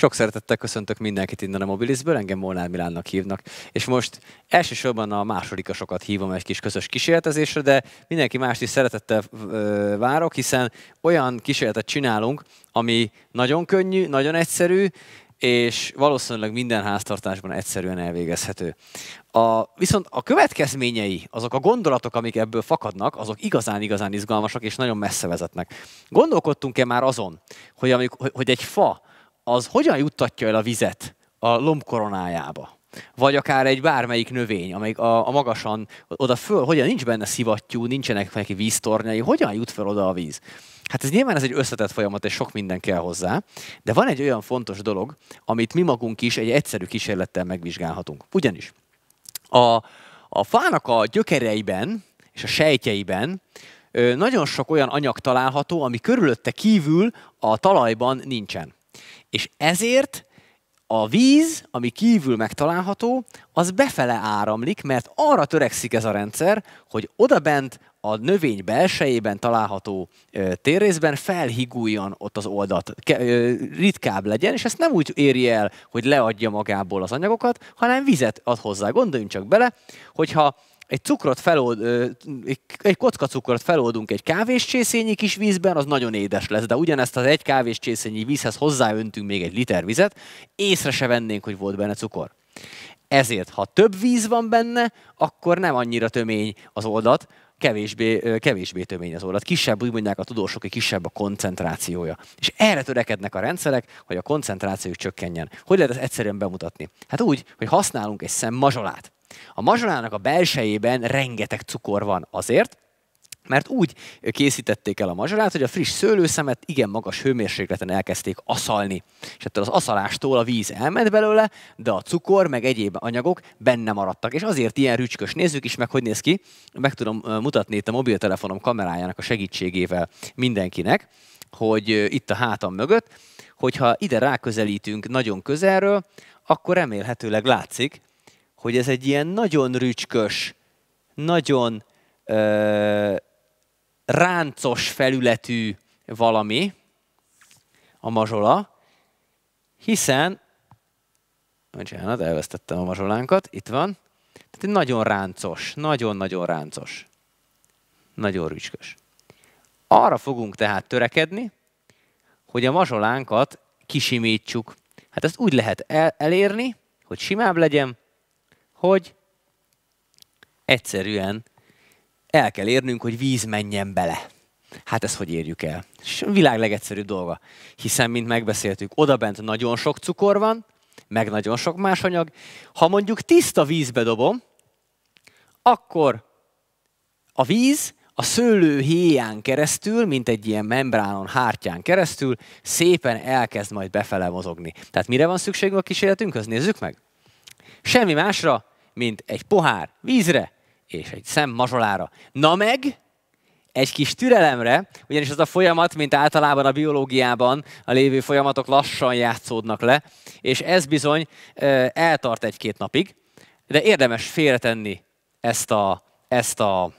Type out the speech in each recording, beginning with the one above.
Sok szeretettel köszöntök mindenkit innen a Mobilizből, engem Molnár Milánnak hívnak, és most elsősorban a másodikasokat hívom egy kis közös kísérletezésre, de mindenki más is szeretettel várok, hiszen olyan kísérletet csinálunk, ami nagyon könnyű, nagyon egyszerű, és valószínűleg minden háztartásban egyszerűen elvégezhető. A, viszont a következményei, azok a gondolatok, amik ebből fakadnak, azok igazán-igazán izgalmasak és nagyon messze vezetnek. Gondolkodtunk-e már azon, hogy, amik, hogy egy fa az hogyan juttatja el a vizet a lombkoronájába? Vagy akár egy bármelyik növény, amelyik a, a magasan oda föl, hogyan nincs benne szivattyú, nincsenek neki víztornyai, hogyan jut fel oda a víz? Hát ez nyilván ez egy összetett folyamat, és sok minden kell hozzá, de van egy olyan fontos dolog, amit mi magunk is egy egyszerű kísérlettel megvizsgálhatunk. Ugyanis a, a fának a gyökereiben és a sejtjeiben nagyon sok olyan anyag található, ami körülötte kívül a talajban nincsen. És ezért a víz, ami kívül megtalálható, az befele áramlik, mert arra törekszik ez a rendszer, hogy odabent a növény belsejében található ö, térrészben felhiguljon ott az oldat, ke, ö, ritkább legyen, és ezt nem úgy éri el, hogy leadja magából az anyagokat, hanem vizet ad hozzá. Gondoljunk csak bele, hogyha egy cukrot felold, egy kocka cukrot feloldunk egy kávéscsészényi kis vízben, az nagyon édes lesz, de ugyanezt az egy kávéscsészényi vízhez hozzáöntünk még egy liter vizet, észre se vennénk, hogy volt benne cukor. Ezért, ha több víz van benne, akkor nem annyira tömény az oldat, kevésbé, kevésbé tömény az oldat. Kisebb, úgy mondják a tudósok, hogy kisebb a koncentrációja. És erre törekednek a rendszerek, hogy a koncentrációjuk csökkenjen. Hogy lehet ezt egyszerűen bemutatni? Hát úgy, hogy használunk egy szemmazsolát. A mazsolának a belsejében rengeteg cukor van azért, mert úgy készítették el a mazsolát, hogy a friss szőlőszemet igen magas hőmérsékleten elkezdték aszalni. És ettől az aszalástól a víz elment belőle, de a cukor meg egyéb anyagok benne maradtak. És azért ilyen rücskös. Nézzük is meg, hogy néz ki. Meg tudom mutatni itt a mobiltelefonom kamerájának a segítségével mindenkinek, hogy itt a hátam mögött, hogyha ide ráközelítünk nagyon közelről, akkor remélhetőleg látszik, hogy ez egy ilyen nagyon rücskös, nagyon ö, ráncos felületű valami, a mazsola, hiszen, bocsánat, elvesztettem a mazsolánkat, itt van, tehát egy nagyon ráncos, nagyon-nagyon ráncos, nagyon rücskös. Arra fogunk tehát törekedni, hogy a mazsolánkat kisimítsuk. Hát ezt úgy lehet elérni, hogy simább legyen, hogy egyszerűen el kell érnünk, hogy víz menjen bele. Hát ezt hogy érjük el? És a világ legegyszerűbb dolga. Hiszen, mint megbeszéltük, odabent nagyon sok cukor van, meg nagyon sok más anyag. Ha mondjuk tiszta vízbe dobom, akkor a víz a szőlő héján keresztül, mint egy ilyen membránon, hártyán keresztül szépen elkezd majd befele mozogni. Tehát mire van szükségünk a kísérletünkhöz? Nézzük meg. Semmi másra, mint egy pohár vízre és egy szem mazsolára. Na meg, egy kis türelemre, ugyanis az a folyamat, mint általában a biológiában a lévő folyamatok lassan játszódnak le, és ez bizony eltart egy-két napig, de érdemes félretenni ezt a, ezt a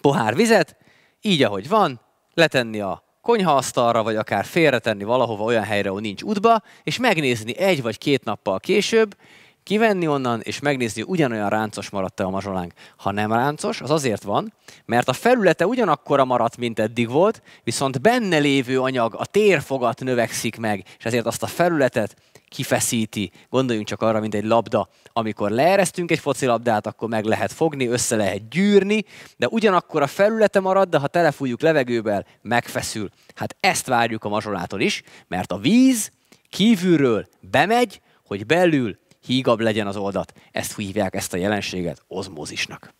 pohár vizet, így ahogy van, letenni a konyhaasztalra, vagy akár félretenni valahova olyan helyre, ahol nincs útba, és megnézni egy vagy két nappal később, kivenni onnan, és megnézni, ugyanolyan ráncos maradt-e a mazsolánk. Ha nem ráncos, az azért van, mert a felülete ugyanakkora maradt, mint eddig volt, viszont benne lévő anyag, a térfogat növekszik meg, és ezért azt a felületet kifeszíti. Gondoljunk csak arra, mint egy labda. Amikor leeresztünk egy focilabdát, akkor meg lehet fogni, össze lehet gyűrni, de ugyanakkor a felülete marad, de ha telefújjuk levegővel, megfeszül. Hát ezt várjuk a mazsolától is, mert a víz kívülről bemegy, hogy belül hígabb legyen az oldat. Ezt hívják ezt a jelenséget ozmózisnak.